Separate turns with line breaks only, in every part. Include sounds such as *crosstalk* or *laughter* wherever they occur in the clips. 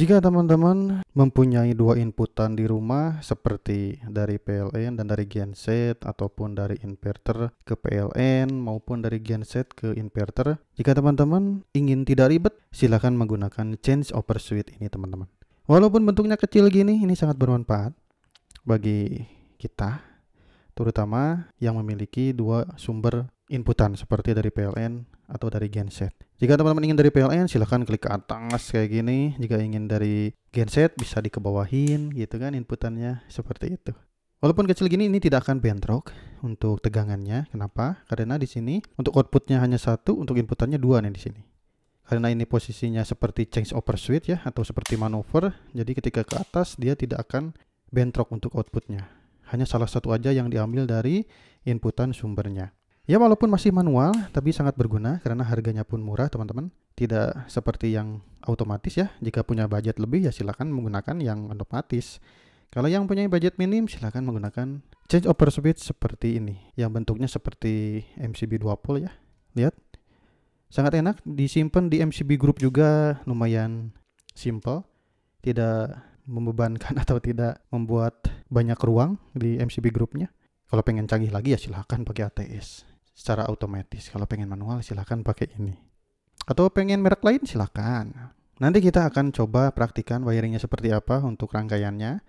Jika teman-teman mempunyai dua inputan di rumah seperti dari PLN dan dari genset ataupun dari inverter ke PLN maupun dari genset ke inverter, jika teman-teman ingin tidak ribet, silakan menggunakan change over switch ini teman-teman. Walaupun bentuknya kecil gini, ini sangat bermanfaat bagi kita, terutama yang memiliki dua sumber inputan seperti dari PLN atau dari genset. Jika teman-teman ingin dari PLN silahkan klik ke atas kayak gini. Jika ingin dari genset bisa dikebawahin gitu kan inputannya seperti itu. Walaupun kecil gini ini tidak akan bentrok untuk tegangannya. Kenapa? Karena di sini untuk outputnya hanya satu, untuk inputannya dua nih di sini. Karena ini posisinya seperti change over switch ya atau seperti manuver, jadi ketika ke atas dia tidak akan bentrok untuk outputnya. Hanya salah satu aja yang diambil dari inputan sumbernya. Ya walaupun masih manual, tapi sangat berguna karena harganya pun murah teman-teman. Tidak seperti yang otomatis ya, jika punya budget lebih ya silahkan menggunakan yang otomatis. Kalau yang punya budget minim silahkan menggunakan change over switch seperti ini, yang bentuknya seperti MCB 20 ya. Lihat, sangat enak disimpan di MCB group juga lumayan simple tidak membebankan *laughs* atau tidak membuat banyak ruang di MCB grupnya kalau pengen canggih lagi ya silahkan pakai ATS secara otomatis. Kalau pengen manual silahkan pakai ini. Atau pengen merek lain silahkan. Nanti kita akan coba praktikan wiringnya seperti apa untuk rangkaiannya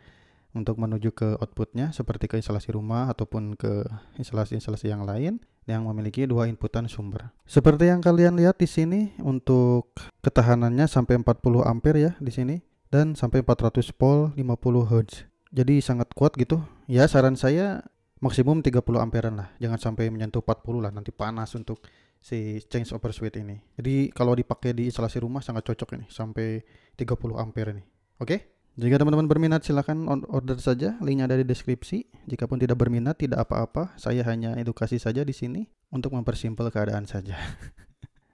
untuk menuju ke outputnya seperti ke instalasi rumah ataupun ke instalasi-instalasi yang lain yang memiliki dua inputan sumber. Seperti yang kalian lihat di sini untuk ketahanannya sampai 40 ampere ya di sini dan sampai 400 volt 50 hertz Jadi sangat kuat gitu. Ya saran saya maksimum 30 amperan lah jangan sampai menyentuh 40 lah nanti panas untuk si change over switch ini jadi kalau dipakai di instalasi rumah sangat cocok ini sampai 30 ampere ini oke okay? jika teman-teman berminat silahkan order saja linknya ada di deskripsi jika pun tidak berminat tidak apa-apa saya hanya edukasi saja di sini untuk mempersimpel keadaan saja *laughs*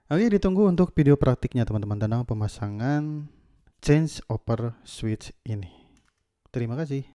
Oke, okay, ditunggu untuk video praktiknya teman-teman tentang pemasangan change over switch ini. Terima kasih.